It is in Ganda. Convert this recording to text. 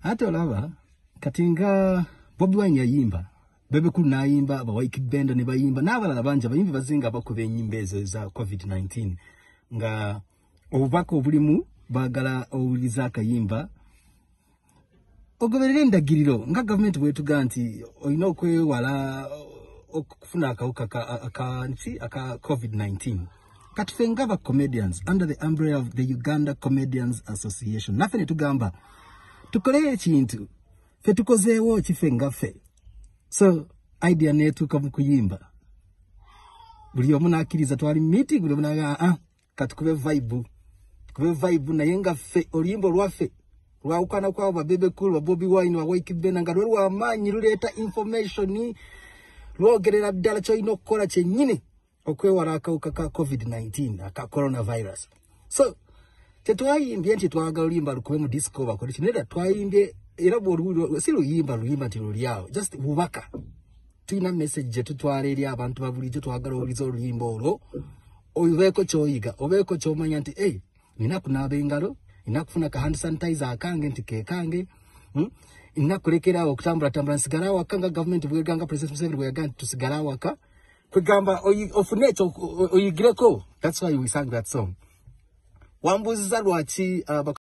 hata olaba kati nga bobi wine yayimba bebekul nayimba abawaikibenda nibayimba nabalala bangi abayimbi bazinga bakuba enyimba ezo eza covid 19 nga obubaka obulimu bagala owuliriza akayimba ogoberera endagiriro nga gavumenti bwetuga nti olina okwewala okufuna akawuka ka covid 19 katufengava comedians under the umbrella of the uganda comedians association naffe ne tugamba tukoleyo ekintu fe tukozeewo kife ngaffe so idea neetuuka mu kuyimba buli omu n'akkiriza twali mu meeting buli omu n'agamba aa ah, katukube vibe tukube vibe naye nga ffe oluyimba olwaffe lwawukana kwabo babebekulu babobi wine bawaikibena nga lwe lwamaanyi luleeta information lwogerera ddala kyolina okukola kyennyini okwewala akawuka ka covid-19 aka coronavirus so tetwayimbye nti twagala oluyimba lukube mu disco bakole kino era twayimbye era bwsi luyimba luyimba nti lulyawo just bubaka tulina message gyetutwala eri abantu babulijjo twagala owuliza oluyimba olwo obeeko kyoyiga obeeko kyomanya nti ey ninakunaaba engalo ninakufuna ka hand sanitize akange nti kekange hmm? nina kulekeraawo okutambulatambula nsigala awaka nga gavumenti bwegaga presidentmuseveni bwe yaga nti tusigala awaka kugamba ofunete oh, oh, oyigireko oh, that's why we sang that song wambuzizza lwaki uh,